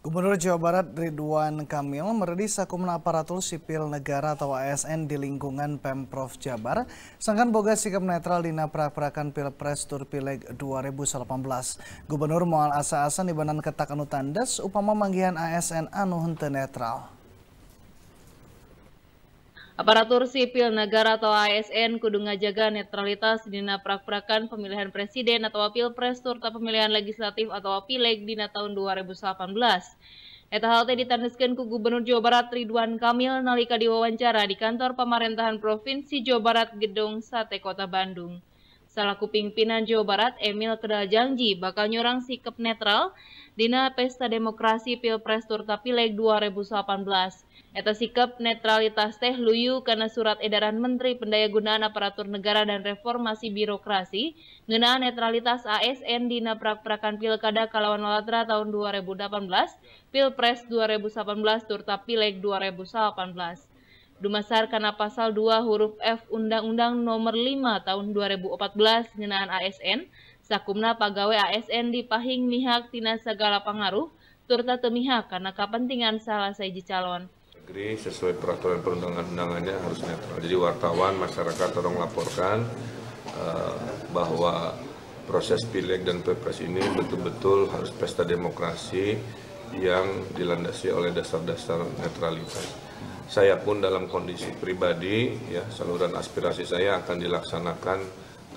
Gubernur Jawa Barat Ridwan Kamil merilis akumen Aparatur Sipil Negara atau ASN di lingkungan Pemprov Jabar, sangkan boga sikap netral dina prak-prakan Pilpres Turpileg 2018. Gubernur Mual Asa-Asa di ketak anu tandas upama manggihan ASN anu hente netral. Aparatur sipil negara atau ASN kudu ngajaga netralitas dina prak-prakan pemilihan presiden atau pilpres serta pemilihan legislatif atau pileg dina tahun 2018. Eta hal teh ditandaskeun ku Gubernur Jawa Barat Ridwan Kamil nalika diwawancara di kantor pemerintahan Provinsi Jawa Barat Gedung Sate Kota Bandung. Selaku pimpinan Jawa Barat, Emil telah janji bakal nyurang sikap netral dina pesta demokrasi Pilpres Turta Pileg 2018. Eta sikap netralitas teh luyu karena surat edaran Menteri Pendayagunaan Aparatur Negara dan Reformasi Birokrasi ngenaan netralitas ASN dina prak-prakan pilkada kalawan latra tahun 2018, Pilpres 2018 Turta Pileg 2018 karena pasal 2 huruf F Undang-Undang Nomor 5 Tahun 2014 ngenaan ASN, sakumna pegawai ASN dipahing mihak tina segala pengaruh, turta temihak karena kepentingan salah saiji calon. Negeri sesuai peraturan perundang-undangannya harus netral. Jadi wartawan, masyarakat tolong laporkan uh, bahwa proses pileg dan pilpres ini betul-betul harus pesta demokrasi yang dilandasi oleh dasar-dasar netralitas. Saya pun dalam kondisi pribadi, ya saluran aspirasi saya akan dilaksanakan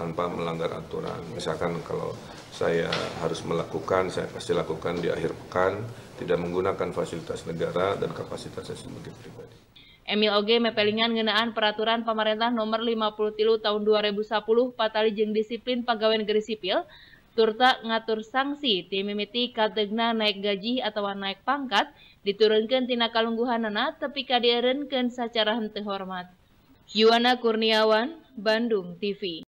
tanpa melanggar aturan. Misalkan kalau saya harus melakukan, saya pasti lakukan di akhir pekan, tidak menggunakan fasilitas negara dan kapasitas saya sebagai pribadi. Emil Oge mepelingan ngenaan peraturan pemerintah nomor 50 tilu tahun 2010 patali jeng disiplin pegawai negeri sipil turta ngatur sanksi ti mimiti kategna naik gaji atau naik pangkat diturunkan tina kalungguhanana tapi kadirinkan secara henti hormat. Yuwana Kurniawan, Bandung TV